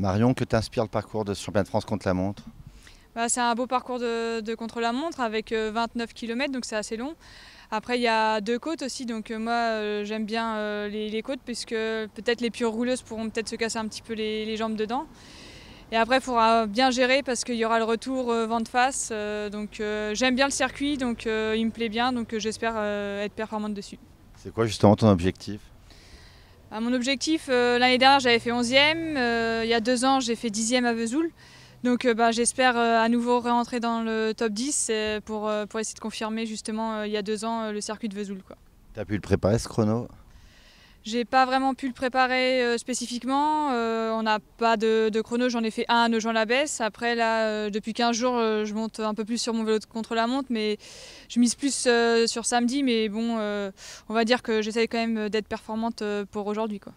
Marion, que t'inspire le parcours de ce championnat de France contre la montre bah, C'est un beau parcours de, contre-la-montre avec 29 euh, km, donc c'est assez long. Après, il y a deux côtes aussi, donc euh, moi euh, j'aime bien les, côtes puisque peut-être les pures rouleuses pourront peut-être se casser un petit peu les, jambes dedans. Et après, il faudra bien gérer parce qu'il y aura le retour vent de face. donc j'aime bien le circuit, donc il me plaît bien, donc j'espère être performante dessus. C'est quoi justement ton objectif mon objectif, euh, l'année dernière j'avais fait 11e, euh, il y a deux ans j'ai fait 10e à Vesoul. Donc euh, bah, j'espère à nouveau rentrer dans le top 10 pour, essayer de confirmer justement il y a deux ans le circuit de Vesoul. Tu as pu le préparer ce chrono j'ai pas vraiment pu le préparer euh, spécifiquement. Euh, on n'a pas de, chrono, j'en ai fait un à Nogent-la-Baisse. Après, là, euh, depuis 15 jours, je monte un peu plus sur mon vélo contre la montre, mais je mise plus sur samedi. Mais bon, on va dire que j'essaye quand même d'être performante pour aujourd'hui. quoi.